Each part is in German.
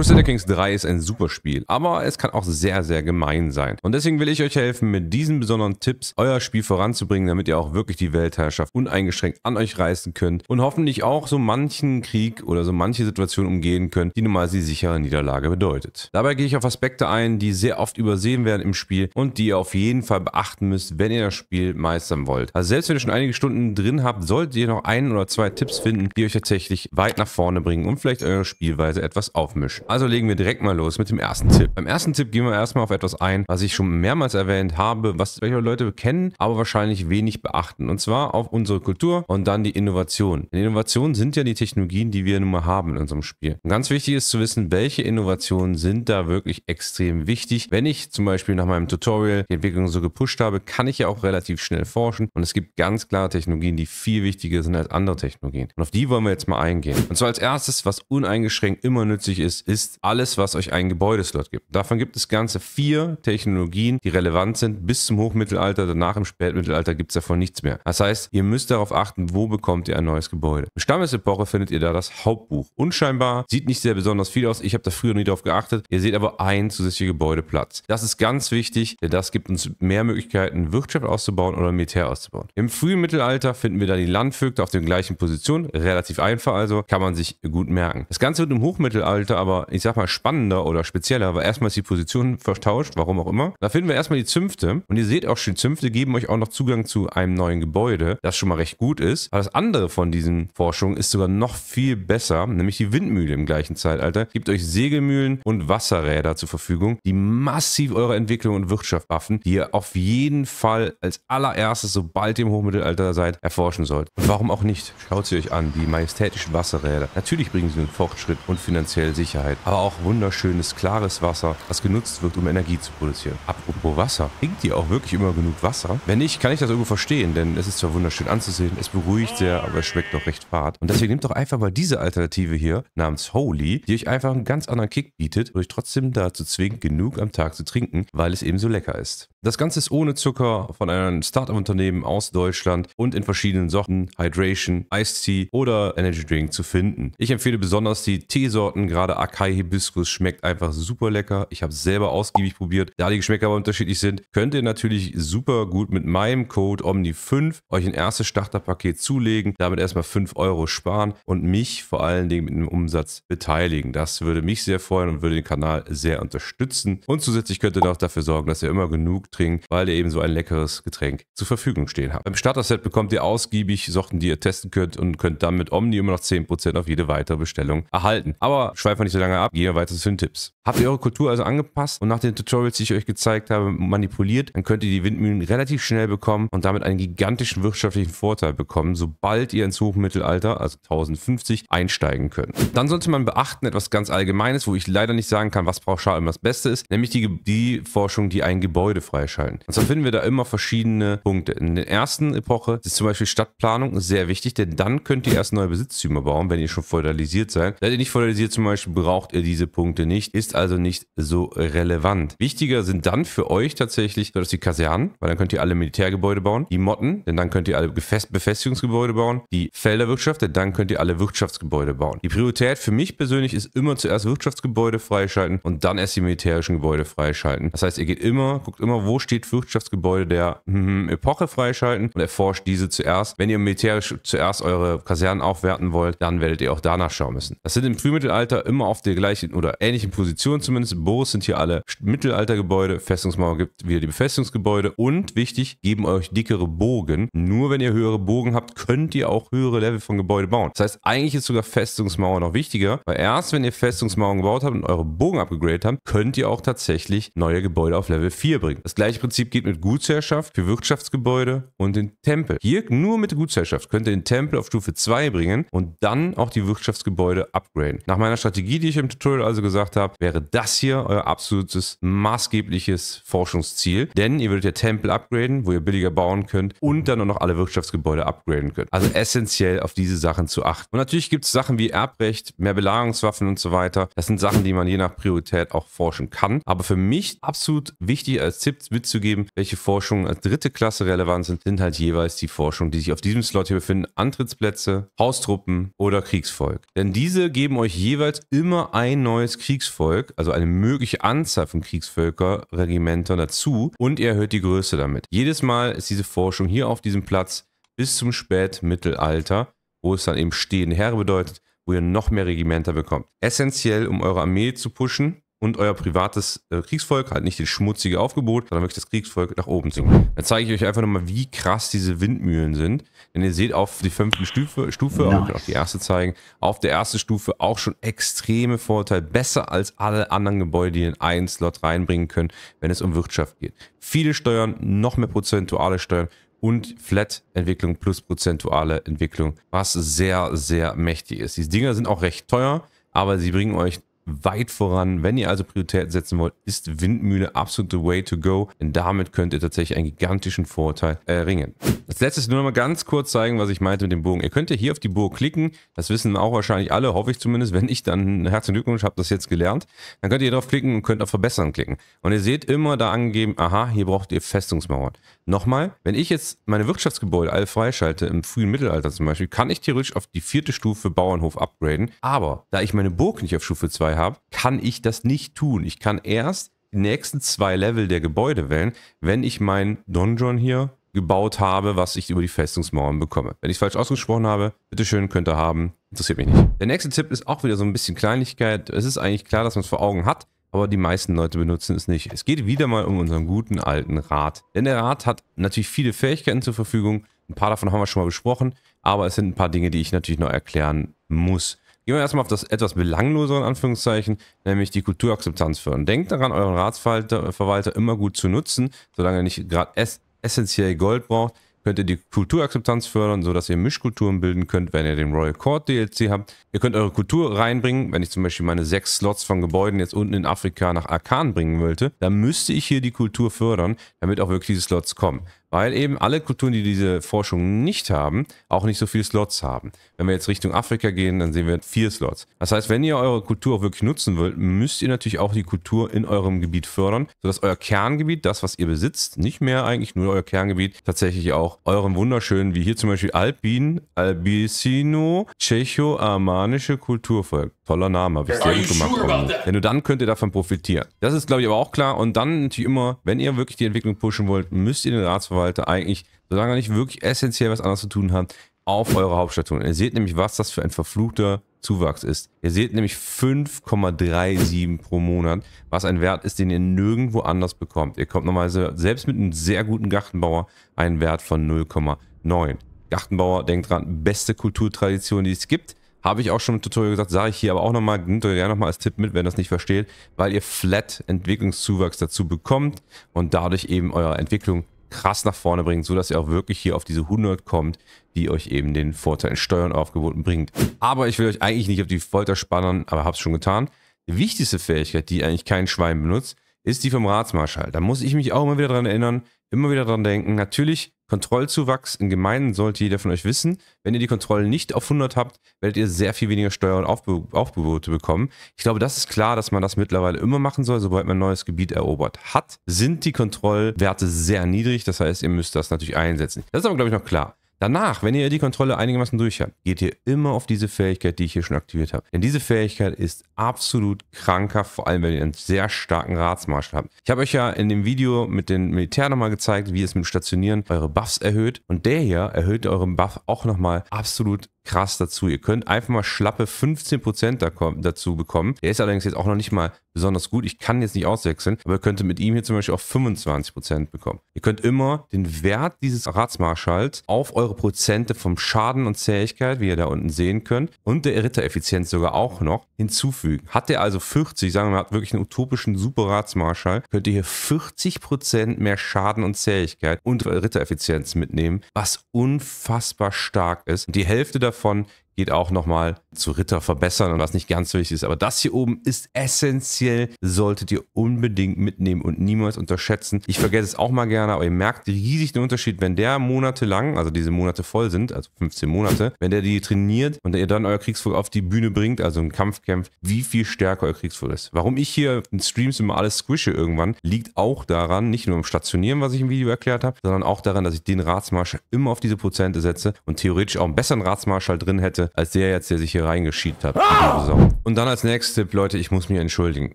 Crusader Kings 3 ist ein super Spiel, aber es kann auch sehr, sehr gemein sein. Und deswegen will ich euch helfen, mit diesen besonderen Tipps euer Spiel voranzubringen, damit ihr auch wirklich die Weltherrschaft uneingeschränkt an euch reißen könnt und hoffentlich auch so manchen Krieg oder so manche Situation umgehen könnt, die nun mal die sichere Niederlage bedeutet. Dabei gehe ich auf Aspekte ein, die sehr oft übersehen werden im Spiel und die ihr auf jeden Fall beachten müsst, wenn ihr das Spiel meistern wollt. Also selbst wenn ihr schon einige Stunden drin habt, solltet ihr noch einen oder zwei Tipps finden, die euch tatsächlich weit nach vorne bringen und vielleicht eure Spielweise etwas aufmischen. Also legen wir direkt mal los mit dem ersten Tipp. Beim ersten Tipp gehen wir erstmal auf etwas ein, was ich schon mehrmals erwähnt habe, was welche Leute kennen, aber wahrscheinlich wenig beachten. Und zwar auf unsere Kultur und dann die Innovation. Denn Innovationen sind ja die Technologien, die wir nun mal haben in unserem Spiel. Und ganz wichtig ist zu wissen, welche Innovationen sind da wirklich extrem wichtig. Wenn ich zum Beispiel nach meinem Tutorial die Entwicklung so gepusht habe, kann ich ja auch relativ schnell forschen. Und es gibt ganz klar Technologien, die viel wichtiger sind als andere Technologien. Und auf die wollen wir jetzt mal eingehen. Und zwar als erstes, was uneingeschränkt immer nützlich ist, ist ist alles, was euch einen Gebäudeslot gibt. Davon gibt es ganze vier Technologien, die relevant sind bis zum Hochmittelalter. Danach im Spätmittelalter gibt es davon nichts mehr. Das heißt, ihr müsst darauf achten, wo bekommt ihr ein neues Gebäude. Im Stammesepoche findet ihr da das Hauptbuch. Unscheinbar, sieht nicht sehr besonders viel aus. Ich habe da früher nie drauf geachtet. Ihr seht aber ein zusätzliches Gebäudeplatz. Das ist ganz wichtig, denn das gibt uns mehr Möglichkeiten, Wirtschaft auszubauen oder Militär auszubauen. Im frühen Mittelalter finden wir da die Landvögte auf den gleichen Positionen. Relativ einfach also, kann man sich gut merken. Das Ganze wird im Hochmittelalter aber ich sag mal, spannender oder spezieller, aber erstmal ist die Position vertauscht, warum auch immer. Da finden wir erstmal die Zünfte und ihr seht auch schon, Zünfte geben euch auch noch Zugang zu einem neuen Gebäude, das schon mal recht gut ist. Aber das andere von diesen Forschungen ist sogar noch viel besser, nämlich die Windmühle im gleichen Zeitalter. Gibt euch Segelmühlen und Wasserräder zur Verfügung, die massiv eure Entwicklung und Wirtschaft waffen, die ihr auf jeden Fall als allererstes, sobald ihr im Hochmittelalter seid, erforschen sollt. Und warum auch nicht? Schaut sie euch an, die majestätischen Wasserräder. Natürlich bringen sie einen Fortschritt und finanzielle Sicherheit. Flüssigkeit, aber auch wunderschönes, klares Wasser, das genutzt wird, um Energie zu produzieren. Apropos Wasser, trinkt ihr auch wirklich immer genug Wasser? Wenn nicht, kann ich das irgendwo verstehen, denn es ist zwar wunderschön anzusehen, es beruhigt sehr, aber es schmeckt doch recht fad. Und deswegen nehmt doch einfach mal diese Alternative hier namens Holy, die euch einfach einen ganz anderen Kick bietet und euch trotzdem dazu zwingt, genug am Tag zu trinken, weil es eben so lecker ist. Das Ganze ist ohne Zucker von einem Startup-Unternehmen aus Deutschland und in verschiedenen Sorten Hydration, Iced Tea oder Energy Drink zu finden. Ich empfehle besonders die Teesorten, gerade Akai Hibiskus schmeckt einfach super lecker. Ich habe es selber ausgiebig probiert. Da die Geschmäcker aber unterschiedlich sind, könnt ihr natürlich super gut mit meinem Code OMNI5 euch ein erstes Starterpaket zulegen, damit erstmal 5 Euro sparen und mich vor allen Dingen mit dem Umsatz beteiligen. Das würde mich sehr freuen und würde den Kanal sehr unterstützen. Und zusätzlich könnt ihr noch dafür sorgen, dass ihr immer genug trinken, weil ihr eben so ein leckeres Getränk zur Verfügung stehen habt. Beim Starter-Set bekommt ihr ausgiebig Sorten, die ihr testen könnt und könnt dann mit Omni immer noch 10% auf jede weitere Bestellung erhalten. Aber schweifen wir nicht so lange ab, gehen wir weiter zu den Tipps. Habt ihr eure Kultur also angepasst und nach den Tutorials, die ich euch gezeigt habe, manipuliert, dann könnt ihr die Windmühlen relativ schnell bekommen und damit einen gigantischen wirtschaftlichen Vorteil bekommen, sobald ihr ins Hochmittelalter, also 1050, einsteigen könnt. Dann sollte man beachten etwas ganz Allgemeines, wo ich leider nicht sagen kann, was pauschal immer das Beste ist, nämlich die, die Forschung, die ein Gebäude frei freischalten. Und zwar finden wir da immer verschiedene Punkte. In der ersten Epoche ist zum Beispiel Stadtplanung sehr wichtig, denn dann könnt ihr erst neue Besitztümer bauen, wenn ihr schon feudalisiert seid. Seid ihr nicht feudalisiert zum Beispiel, braucht ihr diese Punkte nicht, ist also nicht so relevant. Wichtiger sind dann für euch tatsächlich dass die Kasernen, weil dann könnt ihr alle Militärgebäude bauen, die Motten, denn dann könnt ihr alle Befestigungsgebäude bauen, die Felderwirtschaft, denn dann könnt ihr alle Wirtschaftsgebäude bauen. Die Priorität für mich persönlich ist immer zuerst Wirtschaftsgebäude freischalten und dann erst die militärischen Gebäude freischalten. Das heißt, ihr geht immer, guckt immer, wo wo steht Wirtschaftsgebäude der hm, Epoche freischalten und erforscht diese zuerst. Wenn ihr militärisch zuerst eure Kasernen aufwerten wollt, dann werdet ihr auch danach schauen müssen. Das sind im Frühmittelalter immer auf der gleichen oder ähnlichen Position zumindest. Boris sind hier alle Mittelaltergebäude, Festungsmauer gibt wieder die Befestungsgebäude und wichtig, geben euch dickere Bogen. Nur wenn ihr höhere Bogen habt, könnt ihr auch höhere Level von Gebäude bauen. Das heißt, eigentlich ist sogar Festungsmauer noch wichtiger, weil erst wenn ihr Festungsmauern gebaut habt und eure Bogen abgegradet habt, könnt ihr auch tatsächlich neue Gebäude auf Level 4 bringen. Das gleiche Prinzip geht mit Gutsherrschaft für Wirtschaftsgebäude und den Tempel. Hier nur mit der Gutsherrschaft könnt ihr den Tempel auf Stufe 2 bringen und dann auch die Wirtschaftsgebäude upgraden. Nach meiner Strategie, die ich im Tutorial also gesagt habe, wäre das hier euer absolutes maßgebliches Forschungsziel, denn ihr würdet ja Tempel upgraden, wo ihr billiger bauen könnt und dann auch noch alle Wirtschaftsgebäude upgraden könnt. Also essentiell auf diese Sachen zu achten. Und natürlich gibt es Sachen wie Erbrecht, mehr Belagerungswaffen und so weiter. Das sind Sachen, die man je nach Priorität auch forschen kann. Aber für mich absolut wichtig als Tipp mitzugeben, welche Forschungen als dritte Klasse relevant sind, sind halt jeweils die Forschungen, die sich auf diesem Slot hier befinden, Antrittsplätze, Haustruppen oder Kriegsvolk. Denn diese geben euch jeweils immer ein neues Kriegsvolk, also eine mögliche Anzahl von Kriegsvölker, Regimentern dazu und ihr erhöht die Größe damit. Jedes Mal ist diese Forschung hier auf diesem Platz bis zum Spätmittelalter, wo es dann eben stehende Herr bedeutet, wo ihr noch mehr Regimenter bekommt. Essentiell, um eure Armee zu pushen, und euer privates äh, Kriegsvolk, halt nicht das schmutzige Aufgebot, sondern wirklich das Kriegsvolk nach oben zu Dann zeige ich euch einfach nochmal, wie krass diese Windmühlen sind. Denn ihr seht auf die fünfte Stufe, Stufe nice. auch die erste zeigen, auf der ersten Stufe auch schon extreme Vorteile, besser als alle anderen Gebäude, die in einen Slot reinbringen können, wenn es um Wirtschaft geht. Viele Steuern, noch mehr prozentuale Steuern, und Flat-Entwicklung plus prozentuale Entwicklung, was sehr, sehr mächtig ist. Diese Dinger sind auch recht teuer, aber sie bringen euch weit voran. Wenn ihr also Prioritäten setzen wollt, ist Windmühle absolut the way to go, denn damit könnt ihr tatsächlich einen gigantischen Vorteil erringen. Als letztes nur noch mal ganz kurz zeigen, was ich meinte mit dem Bogen. Ihr könnt ja hier auf die Burg klicken, das wissen auch wahrscheinlich alle, hoffe ich zumindest. Wenn ich dann herzlichen Glückwunsch, habe das jetzt gelernt. Dann könnt ihr drauf klicken und könnt auf Verbessern klicken. Und ihr seht immer da angegeben, aha, hier braucht ihr Festungsmauern. Nochmal, wenn ich jetzt meine Wirtschaftsgebäude alle freischalte, im frühen Mittelalter zum Beispiel, kann ich theoretisch auf die vierte Stufe Bauernhof upgraden. Aber da ich meine Burg nicht auf Stufe 2 habe, habe, kann ich das nicht tun. Ich kann erst die nächsten zwei Level der Gebäude wählen, wenn ich mein Donjon hier gebaut habe, was ich über die Festungsmauern bekomme. Wenn ich es falsch ausgesprochen habe, bitteschön, könnt ihr haben. Interessiert mich nicht. Der nächste Tipp ist auch wieder so ein bisschen Kleinigkeit. Es ist eigentlich klar, dass man es vor Augen hat, aber die meisten Leute benutzen es nicht. Es geht wieder mal um unseren guten alten Rat. Denn der Rat hat natürlich viele Fähigkeiten zur Verfügung. Ein paar davon haben wir schon mal besprochen, aber es sind ein paar Dinge, die ich natürlich noch erklären muss. Gehen wir erstmal auf das etwas belanglosere, in Anführungszeichen, nämlich die Kulturakzeptanz führen. Denkt daran, euren Ratsverwalter immer gut zu nutzen. Solange ihr nicht gerade ess essentiell Gold braucht, könnt ihr die Kulturakzeptanz fördern, sodass ihr Mischkulturen bilden könnt, wenn ihr den Royal Court DLC habt. Ihr könnt eure Kultur reinbringen, wenn ich zum Beispiel meine sechs Slots von Gebäuden jetzt unten in Afrika nach Arkan bringen wollte, dann müsste ich hier die Kultur fördern, damit auch wirklich diese Slots kommen weil eben alle Kulturen, die diese Forschung nicht haben, auch nicht so viele Slots haben. Wenn wir jetzt Richtung Afrika gehen, dann sehen wir vier Slots. Das heißt, wenn ihr eure Kultur auch wirklich nutzen wollt, müsst ihr natürlich auch die Kultur in eurem Gebiet fördern, sodass euer Kerngebiet, das, was ihr besitzt, nicht mehr eigentlich nur euer Kerngebiet, tatsächlich auch euren wunderschönen, wie hier zum Beispiel Alpin, Albicino, Tschecho-Armanische Kultur folgt. Toller Name, habe ich sehr gut gemacht. Sure denn nur dann könnt ihr davon profitieren. Das ist, glaube ich, aber auch klar. Und dann natürlich immer, wenn ihr wirklich die Entwicklung pushen wollt, müsst ihr den Ratsverwalter eigentlich, solange er nicht wirklich essentiell was anderes zu tun hat, auf eure Hauptstadt tun. Ihr seht nämlich, was das für ein verfluchter Zuwachs ist. Ihr seht nämlich 5,37 pro Monat, was ein Wert ist, den ihr nirgendwo anders bekommt. Ihr kommt normalerweise selbst mit einem sehr guten Gartenbauer einen Wert von 0,9. Gartenbauer, denkt dran, beste Kulturtradition, die es gibt. Habe ich auch schon im Tutorial gesagt, sage ich hier aber auch nochmal, nehmt euch gerne nochmal als Tipp mit, wenn ihr das nicht versteht, weil ihr Flat Entwicklungszuwachs dazu bekommt und dadurch eben eure Entwicklung krass nach vorne bringt, sodass ihr auch wirklich hier auf diese 100 kommt, die euch eben den Vorteil in Steuern aufgeboten bringt. Aber ich will euch eigentlich nicht auf die Folter spannen, aber habe es schon getan. Die wichtigste Fähigkeit, die eigentlich kein Schwein benutzt, ist die vom Ratsmarschall. Da muss ich mich auch immer wieder dran erinnern, immer wieder dran denken. Natürlich, Kontrollzuwachs in Gemeinden sollte jeder von euch wissen. Wenn ihr die Kontrollen nicht auf 100 habt, werdet ihr sehr viel weniger Steuer- und Aufbe bekommen. Ich glaube, das ist klar, dass man das mittlerweile immer machen soll, sobald man ein neues Gebiet erobert hat. Sind die Kontrollwerte sehr niedrig, das heißt, ihr müsst das natürlich einsetzen. Das ist aber, glaube ich, noch klar. Danach, wenn ihr die Kontrolle einigermaßen durch habt, geht ihr immer auf diese Fähigkeit, die ich hier schon aktiviert habe. Denn diese Fähigkeit ist absolut kranker, vor allem wenn ihr einen sehr starken Ratsmarsch habt. Ich habe euch ja in dem Video mit den Militär nochmal gezeigt, wie es mit dem Stationieren eure Buffs erhöht. Und der hier erhöht euren Buff auch nochmal absolut krass dazu. Ihr könnt einfach mal schlappe 15% da dazu bekommen. Der ist allerdings jetzt auch noch nicht mal besonders gut. Ich kann jetzt nicht auswechseln, aber ihr könntet mit ihm hier zum Beispiel auch 25% bekommen. Ihr könnt immer den Wert dieses Ratsmarschalls auf eure Prozente vom Schaden und Zähigkeit, wie ihr da unten sehen könnt, und der Rittereffizienz sogar auch noch hinzufügen. Hat er also 40, sagen wir mal, hat wirklich einen utopischen super Ratsmarschall, könnt ihr hier 40% mehr Schaden und Zähigkeit und Rittereffizienz mitnehmen, was unfassbar stark ist. Und die Hälfte davon von geht auch nochmal zu Ritter verbessern und was nicht ganz so wichtig ist. Aber das hier oben ist essentiell, solltet ihr unbedingt mitnehmen und niemals unterschätzen. Ich vergesse es auch mal gerne, aber ihr merkt riesig den Unterschied, wenn der monatelang, also diese Monate voll sind, also 15 Monate, wenn der die trainiert und ihr dann euer Kriegsvogel auf die Bühne bringt, also einen Kampf kämpft, wie viel stärker euer Kriegsvogel ist. Warum ich hier in Streams immer alles squishe irgendwann, liegt auch daran, nicht nur im Stationieren, was ich im Video erklärt habe, sondern auch daran, dass ich den Ratsmarschall immer auf diese Prozente setze und theoretisch auch einen besseren Ratsmarschall drin hätte, hätte, als der jetzt, der sich hier reingeschieht hat. Ah! Und dann als nächstes Tipp, Leute, ich muss mich entschuldigen.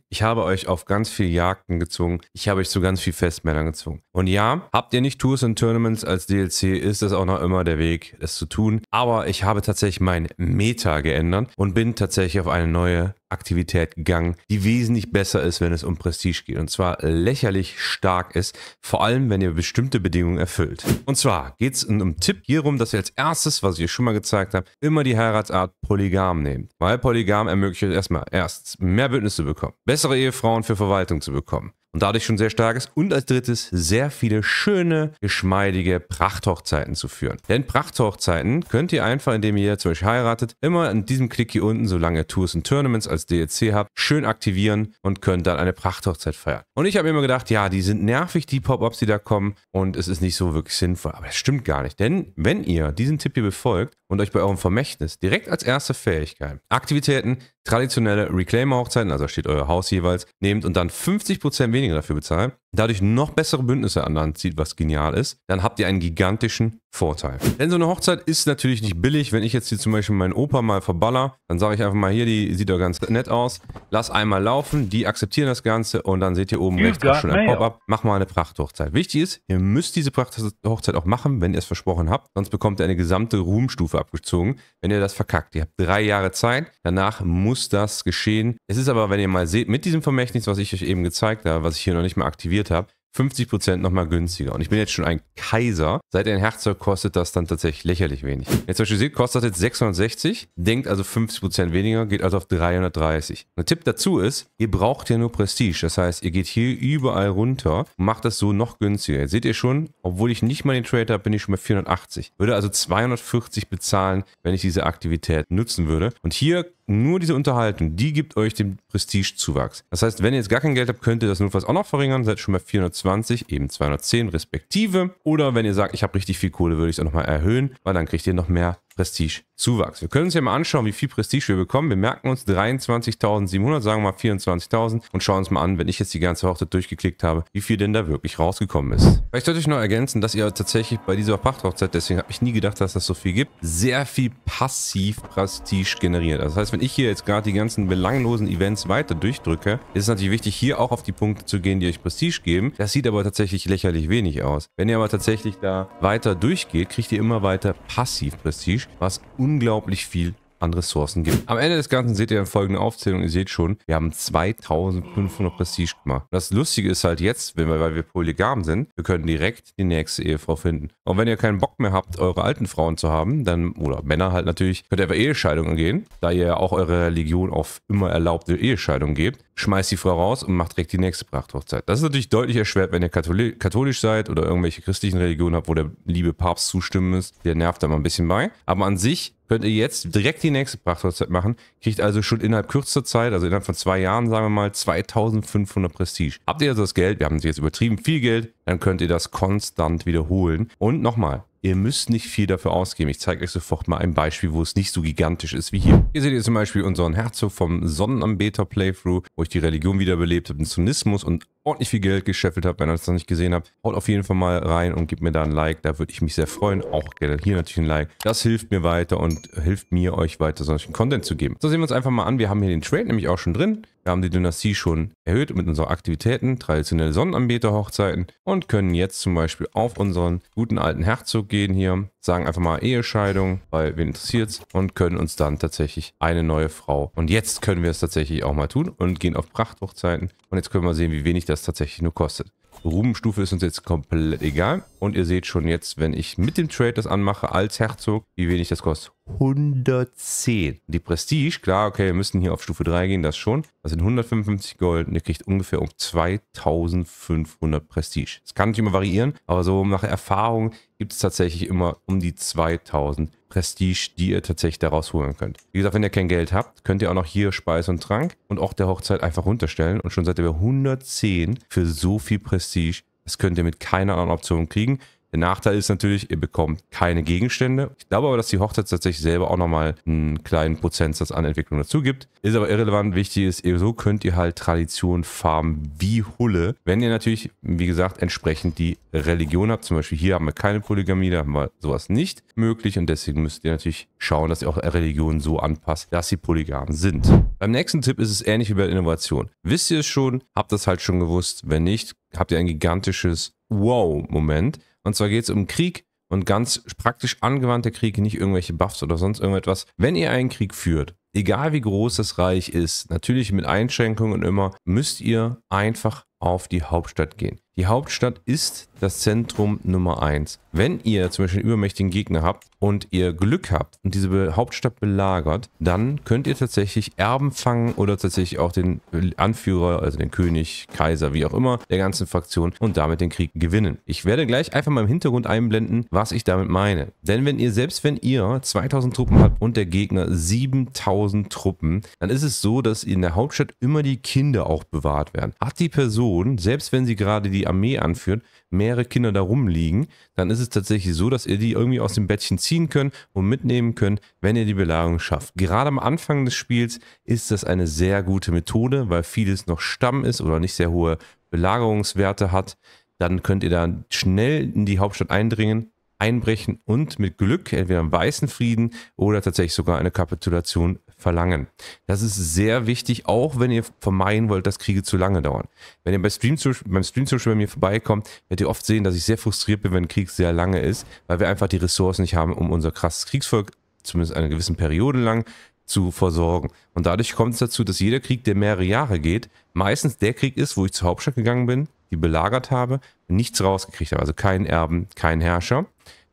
Ich habe euch auf ganz viel Jagden gezwungen. Ich habe euch zu ganz viel Festmännern gezwungen. Und ja, habt ihr nicht Tours und Tournaments als DLC, ist das auch noch immer der Weg, es zu tun. Aber ich habe tatsächlich mein Meta geändert und bin tatsächlich auf eine neue Aktivität gegangen, die wesentlich besser ist, wenn es um Prestige geht. Und zwar lächerlich stark ist, vor allem wenn ihr bestimmte Bedingungen erfüllt. Und zwar geht es in einem Tipp hierum, dass ihr als erstes, was ich euch schon mal gezeigt habe, immer die Heiratsart Polygam nehmt. Weil Polygam ermöglicht erstmal erst mehr Bündnisse zu bekommen, bessere Ehefrauen für Verwaltung zu bekommen, und dadurch schon sehr stark ist. Und als drittes sehr viele schöne, geschmeidige Prachthochzeiten zu führen. Denn Prachthochzeiten könnt ihr einfach, indem ihr zum Beispiel heiratet, immer an diesem Klick hier unten, solange ihr Tours und Tournaments als DLC habt, schön aktivieren und könnt dann eine Prachthochzeit feiern. Und ich habe immer gedacht, ja, die sind nervig, die Pop-Ups, die da kommen und es ist nicht so wirklich sinnvoll. Aber es stimmt gar nicht, denn wenn ihr diesen Tipp hier befolgt und euch bei eurem Vermächtnis direkt als erste Fähigkeit Aktivitäten traditionelle Reclaimer-Hochzeiten, also da steht euer Haus jeweils, nehmt und dann 50% weniger dafür bezahlt, dadurch noch bessere Bündnisse an Land zieht, was genial ist, dann habt ihr einen gigantischen Vorteil. Denn so eine Hochzeit ist natürlich nicht billig. Wenn ich jetzt hier zum Beispiel meinen Opa mal verballer, dann sage ich einfach mal hier, die sieht doch ganz nett aus. Lass einmal laufen, die akzeptieren das Ganze und dann seht ihr oben you rechts auch schon ein Pop-up. Mach mal eine Prachthochzeit. Wichtig ist, ihr müsst diese Prachthochzeit auch machen, wenn ihr es versprochen habt. Sonst bekommt ihr eine gesamte Ruhmstufe abgezogen, wenn ihr das verkackt. Ihr habt drei Jahre Zeit. Danach muss das geschehen. Es ist aber, wenn ihr mal seht, mit diesem Vermächtnis, was ich euch eben gezeigt habe, was ich hier noch nicht mal aktiviert recherchiert habe, 50% nochmal günstiger. Und ich bin jetzt schon ein Kaiser. Seit ein Herzog kostet das dann tatsächlich lächerlich wenig. Jetzt zum Beispiel seht, kostet das jetzt 660, denkt also 50% weniger, geht also auf 330. Und ein Tipp dazu ist, ihr braucht ja nur Prestige. Das heißt, ihr geht hier überall runter und macht das so noch günstiger. Jetzt seht ihr schon, obwohl ich nicht mal den Trade habe, bin ich schon bei 480. Würde also 240 bezahlen, wenn ich diese Aktivität nutzen würde. Und hier nur diese Unterhaltung, die gibt euch den Prestigezuwachs. Das heißt, wenn ihr jetzt gar kein Geld habt, könnt ihr das notfalls auch noch verringern. Seid schon bei 420, eben 210 respektive. Oder wenn ihr sagt, ich habe richtig viel Kohle, würde ich es auch nochmal erhöhen, weil dann kriegt ihr noch mehr Prestigezuwachs. Wir können uns ja mal anschauen, wie viel Prestige wir bekommen. Wir merken uns 23.700, sagen wir mal 24.000 und schauen uns mal an, wenn ich jetzt die ganze Hochzeit durchgeklickt habe, wie viel denn da wirklich rausgekommen ist. Vielleicht sollte ich noch ergänzen, dass ihr tatsächlich bei dieser Pachthochzeit, deswegen habe ich nie gedacht, dass das so viel gibt, sehr viel passiv Prestige generiert. Also das heißt, wenn ich hier jetzt gerade die ganzen belanglosen Events weiter durchdrücke, ist es natürlich wichtig, hier auch auf die Punkte zu gehen, die euch Prestige geben. Das sieht aber tatsächlich lächerlich wenig aus. Wenn ihr aber tatsächlich da weiter durchgeht, kriegt ihr immer weiter passiv Prestige was unglaublich viel an Ressourcen gibt. Am Ende des Ganzen seht ihr in folgende Aufzählung, ihr seht schon, wir haben 2500 Prestige gemacht. Das Lustige ist halt jetzt, wenn wir, weil wir polygam sind, wir können direkt die nächste Ehefrau finden. Und wenn ihr keinen Bock mehr habt, eure alten Frauen zu haben, dann, oder Männer halt natürlich, könnt ihr aber Ehescheidungen gehen, da ihr ja auch eure Religion auf immer erlaubte Ehescheidungen gebt, schmeißt die Frau raus und macht direkt die nächste Prachthochzeit. Das ist natürlich deutlich erschwert, wenn ihr katholisch seid oder irgendwelche christlichen Religionen habt, wo der liebe Papst zustimmen ist. Der nervt da mal ein bisschen bei. Aber an sich könnt ihr jetzt direkt die nächste Prachthochzeit machen. Kriegt also schon innerhalb kürzester Zeit, also innerhalb von zwei Jahren, sagen wir mal, 2500 Prestige. Habt ihr also das Geld, wir haben es jetzt übertrieben, viel Geld, dann könnt ihr das konstant wiederholen. Und nochmal, Ihr müsst nicht viel dafür ausgeben. Ich zeige euch sofort mal ein Beispiel, wo es nicht so gigantisch ist wie hier. Hier seht ihr zum Beispiel unseren Herzog vom Sonnenanbeter Playthrough, wo ich die Religion wiederbelebt habe, den Zynismus und ordentlich viel Geld gescheffelt habe. Wenn ihr das noch nicht gesehen habt, haut auf jeden Fall mal rein und gebt mir da ein Like. Da würde ich mich sehr freuen. Auch gerne hier natürlich ein Like. Das hilft mir weiter und hilft mir, euch weiter solchen Content zu geben. So sehen wir uns einfach mal an. Wir haben hier den Trade nämlich auch schon drin. Wir haben die Dynastie schon erhöht mit unseren Aktivitäten, traditionelle Sonnenanbeterhochzeiten und können jetzt zum Beispiel auf unseren guten alten Herzog gehen hier, sagen einfach mal Ehescheidung, weil wen es und können uns dann tatsächlich eine neue Frau. Und jetzt können wir es tatsächlich auch mal tun und gehen auf Prachthochzeiten und jetzt können wir sehen, wie wenig das tatsächlich nur kostet. Ruhmstufe ist uns jetzt komplett egal. Und ihr seht schon jetzt, wenn ich mit dem Trade das anmache als Herzog, wie wenig das kostet. 110. Die Prestige, klar, okay, wir müssen hier auf Stufe 3 gehen, das schon. Das sind 155 Gold und ihr kriegt ungefähr um 2500 Prestige. Es kann nicht immer variieren, aber so nach Erfahrung gibt es tatsächlich immer um die 2000 Prestige, die ihr tatsächlich daraus holen könnt. Wie gesagt, wenn ihr kein Geld habt, könnt ihr auch noch hier Speis und Trank und auch der Hochzeit einfach runterstellen und schon seid ihr bei 110 für so viel Prestige. Das könnt ihr mit keiner anderen Option kriegen. Der Nachteil ist natürlich, ihr bekommt keine Gegenstände. Ich glaube aber, dass die Hochzeit tatsächlich selber auch nochmal einen kleinen Prozentsatz an Entwicklung dazu gibt. Ist aber irrelevant. Wichtig ist, so könnt ihr halt Tradition farmen wie Hulle. Wenn ihr natürlich, wie gesagt, entsprechend die Religion habt. Zum Beispiel hier haben wir keine Polygamie, da haben wir sowas nicht möglich. Und deswegen müsst ihr natürlich schauen, dass ihr auch Religion so anpasst, dass sie Polygamen sind. Beim nächsten Tipp ist es ähnlich wie bei Innovation. Wisst ihr es schon? Habt das halt schon gewusst? Wenn nicht, habt ihr ein gigantisches Wow-Moment. Und zwar geht es um Krieg und ganz praktisch angewandte Kriege, nicht irgendwelche Buffs oder sonst irgendetwas. Wenn ihr einen Krieg führt, egal wie groß das Reich ist, natürlich mit Einschränkungen immer, müsst ihr einfach auf die Hauptstadt gehen. Die Hauptstadt ist das Zentrum Nummer 1. Wenn ihr zum Beispiel einen übermächtigen Gegner habt und ihr Glück habt und diese Hauptstadt belagert, dann könnt ihr tatsächlich Erben fangen oder tatsächlich auch den Anführer, also den König, Kaiser, wie auch immer, der ganzen Fraktion und damit den Krieg gewinnen. Ich werde gleich einfach mal im Hintergrund einblenden, was ich damit meine. Denn wenn ihr, selbst wenn ihr 2000 Truppen habt und der Gegner 7000 Truppen, dann ist es so, dass in der Hauptstadt immer die Kinder auch bewahrt werden. Hat die Person, selbst wenn sie gerade die die Armee anführt, mehrere Kinder da rumliegen, dann ist es tatsächlich so, dass ihr die irgendwie aus dem Bettchen ziehen könnt und mitnehmen könnt, wenn ihr die Belagerung schafft. Gerade am Anfang des Spiels ist das eine sehr gute Methode, weil vieles noch Stamm ist oder nicht sehr hohe Belagerungswerte hat. Dann könnt ihr da schnell in die Hauptstadt eindringen, einbrechen und mit Glück entweder einen weißen Frieden oder tatsächlich sogar eine Kapitulation verlangen. Das ist sehr wichtig, auch wenn ihr vermeiden wollt, dass Kriege zu lange dauern. Wenn ihr bei Stream beim Stream social bei mir vorbeikommt, werdet ihr oft sehen, dass ich sehr frustriert bin, wenn Krieg sehr lange ist, weil wir einfach die Ressourcen nicht haben, um unser krasses Kriegsvolk zumindest eine gewissen Periode lang zu versorgen. Und dadurch kommt es dazu, dass jeder Krieg, der mehrere Jahre geht, meistens der Krieg ist, wo ich zur Hauptstadt gegangen bin die belagert habe, nichts rausgekriegt habe, also keinen Erben, keinen Herrscher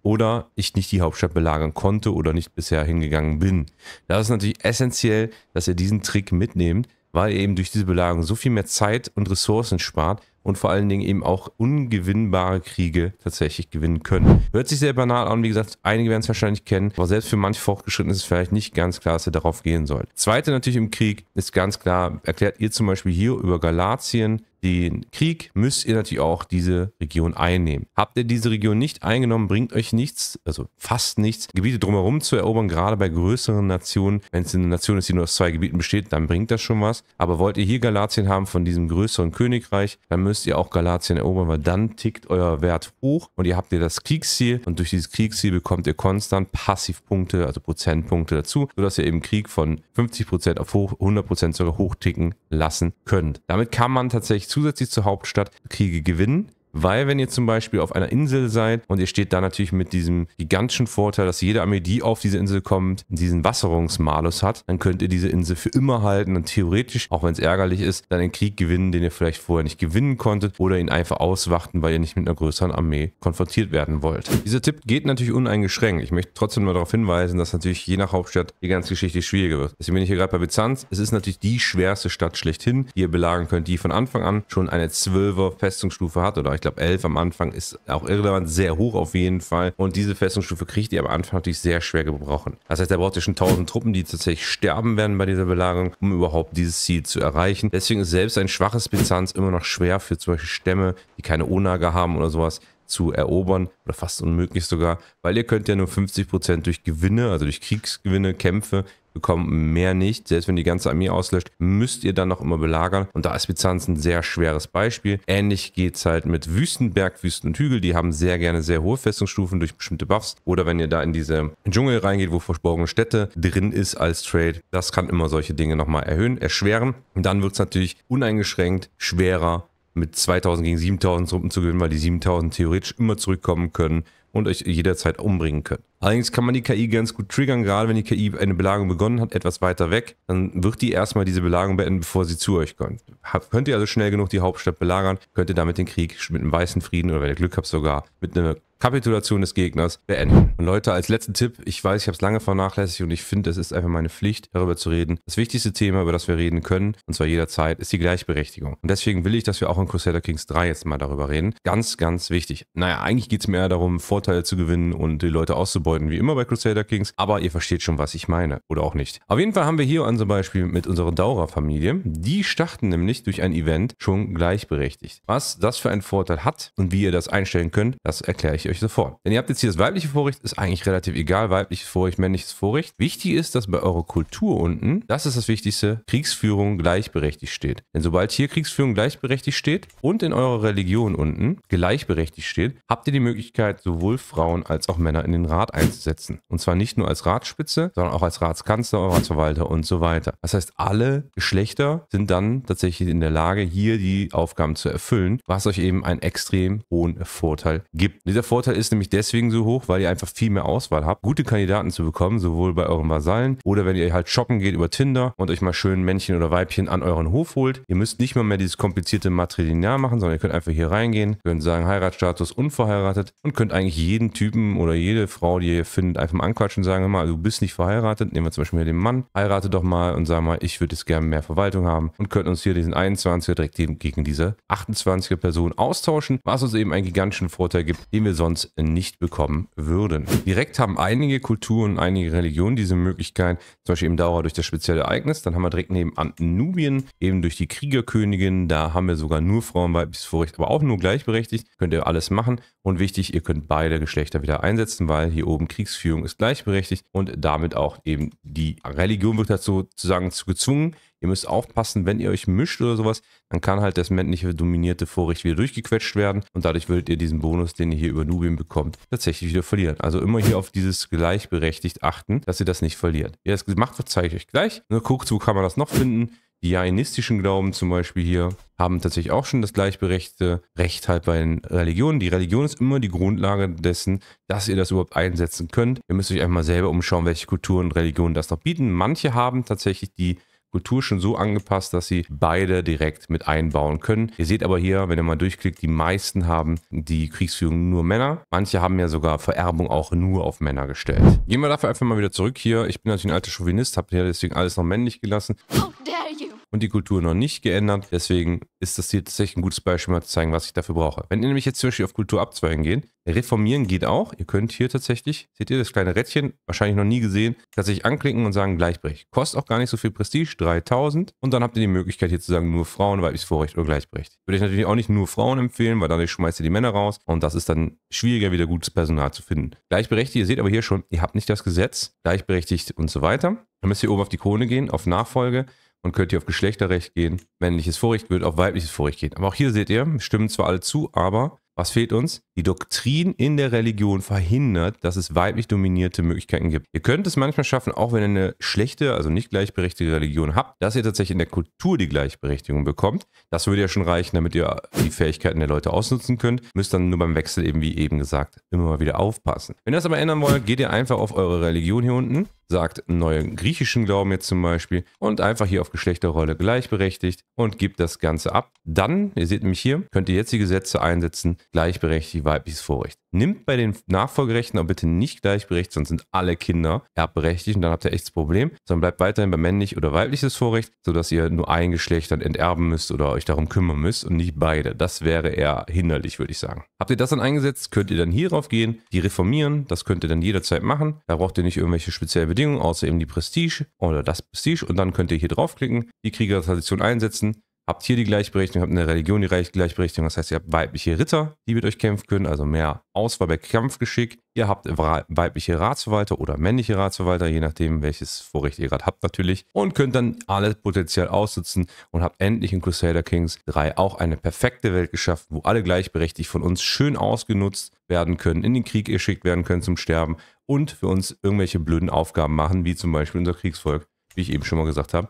oder ich nicht die Hauptstadt belagern konnte oder nicht bisher hingegangen bin. Das ist natürlich essentiell, dass ihr diesen Trick mitnehmt, weil ihr eben durch diese Belagerung so viel mehr Zeit und Ressourcen spart und vor allen Dingen eben auch ungewinnbare Kriege tatsächlich gewinnen können. Hört sich sehr banal an, wie gesagt, einige werden es wahrscheinlich kennen, aber selbst für manche Fortgeschrittene ist es vielleicht nicht ganz klar, dass ihr darauf gehen sollt. Zweite natürlich im Krieg ist ganz klar, erklärt ihr zum Beispiel hier über Galatien, den Krieg, müsst ihr natürlich auch diese Region einnehmen. Habt ihr diese Region nicht eingenommen, bringt euch nichts, also fast nichts. Gebiete drumherum zu erobern, gerade bei größeren Nationen, wenn es eine Nation ist, die nur aus zwei Gebieten besteht, dann bringt das schon was. Aber wollt ihr hier Galatien haben von diesem größeren Königreich, dann müsst ihr auch Galatien erobern, weil dann tickt euer Wert hoch und ihr habt ihr das Kriegsziel und durch dieses Kriegsziel bekommt ihr konstant Passivpunkte, also Prozentpunkte dazu, sodass ihr eben Krieg von 50% auf 100% sogar hochticken lassen könnt. Damit kann man tatsächlich zusätzlich zur Hauptstadt Kriege gewinnen, weil wenn ihr zum Beispiel auf einer Insel seid und ihr steht da natürlich mit diesem gigantischen Vorteil, dass jede Armee, die auf diese Insel kommt, diesen Wasserungsmalus hat, dann könnt ihr diese Insel für immer halten und theoretisch, auch wenn es ärgerlich ist, dann einen Krieg gewinnen, den ihr vielleicht vorher nicht gewinnen konntet oder ihn einfach auswachten, weil ihr nicht mit einer größeren Armee konfrontiert werden wollt. Dieser Tipp geht natürlich uneingeschränkt. Ich möchte trotzdem nur darauf hinweisen, dass natürlich je nach Hauptstadt die ganze Geschichte schwieriger wird. Deswegen bin ich hier gerade bei Byzanz. Es ist natürlich die schwerste Stadt schlechthin, die ihr belagern könnt, die von Anfang an schon eine 12er Festungsstufe hat oder ich glaube 11 am Anfang, ist auch irrelevant, sehr hoch auf jeden Fall. Und diese Festungsstufe kriegt ihr am Anfang natürlich sehr schwer gebrochen. Das heißt, er braucht ja schon 1000 Truppen, die tatsächlich sterben werden bei dieser Belagerung, um überhaupt dieses Ziel zu erreichen. Deswegen ist selbst ein schwaches Byzanz immer noch schwer für zum Beispiel Stämme, die keine Onager haben oder sowas, zu erobern oder fast unmöglich sogar, weil ihr könnt ja nur 50% durch Gewinne, also durch Kriegsgewinne, Kämpfe bekommen, mehr nicht. Selbst wenn die ganze Armee auslöscht, müsst ihr dann noch immer belagern. Und da ist Byzanz ein sehr schweres Beispiel. Ähnlich geht es halt mit Wüsten, Bergwüsten und Hügel. Die haben sehr gerne sehr hohe Festungsstufen durch bestimmte Buffs. Oder wenn ihr da in diese Dschungel reingeht, wo verborgene Städte drin ist als Trade, das kann immer solche Dinge nochmal erhöhen, erschweren. Und dann wird es natürlich uneingeschränkt schwerer, mit 2000 gegen 7000 Truppen zu gewinnen, weil die 7000 theoretisch immer zurückkommen können und euch jederzeit umbringen können. Allerdings kann man die KI ganz gut triggern, gerade wenn die KI eine Belagerung begonnen hat, etwas weiter weg, dann wird die erstmal diese Belagerung beenden, bevor sie zu euch kommt. könnt ihr also schnell genug die Hauptstadt belagern, könnt ihr damit den Krieg mit einem weißen Frieden oder wenn ihr Glück habt sogar mit einer Kapitulation des Gegners beenden. Und Leute, als letzten Tipp, ich weiß, ich habe es lange vernachlässigt und ich finde, es ist einfach meine Pflicht, darüber zu reden. Das wichtigste Thema, über das wir reden können, und zwar jederzeit, ist die Gleichberechtigung. Und deswegen will ich, dass wir auch in Crusader Kings 3 jetzt mal darüber reden. Ganz, ganz wichtig. Naja, eigentlich geht es mir darum, Vorteile zu gewinnen und die Leute auszubeuten, wie immer bei Crusader Kings. Aber ihr versteht schon, was ich meine. Oder auch nicht. Auf jeden Fall haben wir hier unser Beispiel mit unserer Daura-Familie. Die starten nämlich durch ein Event schon gleichberechtigt. Was das für einen Vorteil hat und wie ihr das einstellen könnt, das erkläre ich euch euch sofort. Denn ihr habt jetzt hier das weibliche Vorrecht, ist eigentlich relativ egal, weibliches Vorrecht, männliches Vorrecht. Wichtig ist, dass bei eurer Kultur unten, das ist das Wichtigste, Kriegsführung gleichberechtigt steht. Denn sobald hier Kriegsführung gleichberechtigt steht und in eurer Religion unten gleichberechtigt steht, habt ihr die Möglichkeit, sowohl Frauen als auch Männer in den Rat einzusetzen. Und zwar nicht nur als Ratsspitze, sondern auch als Ratskanzler, Ratsverwalter und so weiter. Das heißt, alle Geschlechter sind dann tatsächlich in der Lage, hier die Aufgaben zu erfüllen, was euch eben einen extrem hohen Vorteil gibt. Dieser Vorteil Vorteil ist nämlich deswegen so hoch, weil ihr einfach viel mehr Auswahl habt, gute Kandidaten zu bekommen, sowohl bei euren Vasallen oder wenn ihr halt shoppen geht über Tinder und euch mal schön Männchen oder Weibchen an euren Hof holt. Ihr müsst nicht mal mehr dieses komplizierte Matrilinear machen, sondern ihr könnt einfach hier reingehen, könnt sagen Heiratsstatus unverheiratet und könnt eigentlich jeden Typen oder jede Frau, die ihr findet, einfach mal anquatschen und sagen, mal, du bist nicht verheiratet, nehmen wir zum Beispiel den Mann, heirate doch mal und sagen mal, ich würde jetzt gerne mehr Verwaltung haben und könnten uns hier diesen 21er direkt gegen diese 28er Person austauschen, was uns eben einen gigantischen Vorteil gibt, den wir sonst sonst nicht bekommen würden. Direkt haben einige Kulturen einige Religionen diese Möglichkeit, zum Beispiel eben Dauer durch das spezielle Ereignis. Dann haben wir direkt nebenan Nubien, eben durch die Kriegerkönigin. Da haben wir sogar nur Frauen, weibliches Vorrecht, aber auch nur gleichberechtigt. Könnt ihr alles machen. Und wichtig, ihr könnt beide Geschlechter wieder einsetzen, weil hier oben Kriegsführung ist gleichberechtigt und damit auch eben die Religion wird dazu sozusagen gezwungen, ihr müsst aufpassen, wenn ihr euch mischt oder sowas, dann kann halt das männliche dominierte Vorrecht wieder durchgequetscht werden und dadurch würdet ihr diesen Bonus, den ihr hier über Nubien bekommt, tatsächlich wieder verlieren. Also immer hier auf dieses gleichberechtigt achten, dass ihr das nicht verliert. Wie ihr das gemacht wird, zeige ich euch gleich. Nur ne, guckt, wo kann man das noch finden. Die jainistischen Glauben zum Beispiel hier haben tatsächlich auch schon das gleichberechtigte Recht halt bei den Religionen. Die Religion ist immer die Grundlage dessen, dass ihr das überhaupt einsetzen könnt. Ihr müsst euch einmal selber umschauen, welche Kulturen und Religionen das noch bieten. Manche haben tatsächlich die Kultur schon so angepasst, dass sie beide direkt mit einbauen können. Ihr seht aber hier, wenn ihr mal durchklickt, die meisten haben die Kriegsführung nur Männer. Manche haben ja sogar Vererbung auch nur auf Männer gestellt. Gehen wir dafür einfach mal wieder zurück hier. Ich bin natürlich ein alter Chauvinist, habe hier deswegen alles noch männlich gelassen. How dare you? und die Kultur noch nicht geändert. Deswegen ist das hier tatsächlich ein gutes Beispiel, mal zu zeigen, was ich dafür brauche. Wenn ihr nämlich jetzt zum Beispiel auf Kultur abzweigen geht, reformieren geht auch. Ihr könnt hier tatsächlich, seht ihr das kleine Rädchen, wahrscheinlich noch nie gesehen, tatsächlich anklicken und sagen Gleichbrecht. Kostet auch gar nicht so viel Prestige, 3000. Und dann habt ihr die Möglichkeit hier zu sagen, nur Frauen, weibliches Vorrecht oder Gleichbrecht. Würde ich natürlich auch nicht nur Frauen empfehlen, weil dadurch schmeißt ihr die Männer raus und das ist dann schwieriger, wieder gutes Personal zu finden. Gleichberechtigt, ihr seht aber hier schon, ihr habt nicht das Gesetz, gleichberechtigt und so weiter. Dann müsst ihr oben auf die Krone gehen, auf Nachfolge und könnt ihr auf Geschlechterrecht gehen. Männliches Vorrecht wird auf weibliches Vorrecht gehen. Aber auch hier seht ihr, stimmen zwar alle zu, aber was fehlt uns? Die Doktrin in der Religion verhindert, dass es weiblich dominierte Möglichkeiten gibt. Ihr könnt es manchmal schaffen, auch wenn ihr eine schlechte, also nicht gleichberechtigte Religion habt, dass ihr tatsächlich in der Kultur die Gleichberechtigung bekommt. Das würde ja schon reichen, damit ihr die Fähigkeiten der Leute ausnutzen könnt. Müsst dann nur beim Wechsel eben, wie eben gesagt, immer mal wieder aufpassen. Wenn ihr das aber ändern wollt, geht ihr einfach auf eure Religion hier unten sagt neuen griechischen Glauben jetzt zum Beispiel und einfach hier auf Geschlechterrolle gleichberechtigt und gibt das Ganze ab. Dann, ihr seht nämlich hier, könnt ihr jetzt die Gesetze einsetzen, gleichberechtigt weibliches Vorrecht. Nimmt bei den Nachfolgerechten aber bitte nicht gleichberechtigt, sonst sind alle Kinder erbberechtigt und dann habt ihr echt das Problem, sondern bleibt weiterhin bei männlich oder weibliches Vorrecht, sodass ihr nur ein Geschlecht dann enterben müsst oder euch darum kümmern müsst und nicht beide. Das wäre eher hinderlich, würde ich sagen. Habt ihr das dann eingesetzt, könnt ihr dann hierauf gehen, die reformieren, das könnt ihr dann jederzeit machen. Da braucht ihr nicht irgendwelche speziell Bedingungen, außer eben die Prestige oder das Prestige. Und dann könnt ihr hier draufklicken, die Kriegertradition einsetzen. Habt hier die Gleichberechtigung, habt eine Religion die Gleichberechtigung. Das heißt, ihr habt weibliche Ritter, die mit euch kämpfen können, also mehr Auswahl bei Kampfgeschick. Ihr habt weibliche Ratsverwalter oder männliche Ratsverwalter, je nachdem, welches Vorrecht ihr gerade habt natürlich. Und könnt dann alles potenziell aussitzen und habt endlich in Crusader Kings 3 auch eine perfekte Welt geschaffen, wo alle gleichberechtigt von uns schön ausgenutzt werden können, in den Krieg geschickt werden können zum Sterben und für uns irgendwelche blöden Aufgaben machen, wie zum Beispiel unser Kriegsvolk wie ich eben schon mal gesagt habe.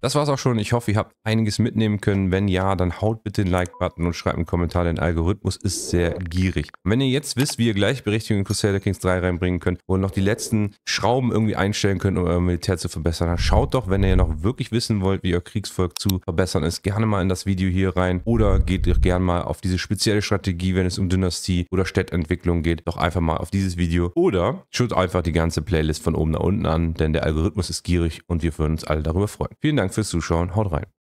Das war's auch schon. Ich hoffe, ihr habt einiges mitnehmen können. Wenn ja, dann haut bitte den Like-Button und schreibt einen Kommentar, denn Algorithmus ist sehr gierig. Und wenn ihr jetzt wisst, wie ihr Gleichberechtigung in Crusader Kings 3 reinbringen könnt und noch die letzten Schrauben irgendwie einstellen könnt, um euer Militär zu verbessern, dann schaut doch, wenn ihr noch wirklich wissen wollt, wie euer Kriegsvolk zu verbessern ist, gerne mal in das Video hier rein oder geht doch gerne mal auf diese spezielle Strategie, wenn es um Dynastie oder Städtentwicklung geht, doch einfach mal auf dieses Video oder schaut einfach die ganze Playlist von oben nach unten an, denn der Algorithmus ist gierig und und wir würden uns alle darüber freuen. Vielen Dank fürs Zuschauen, haut rein.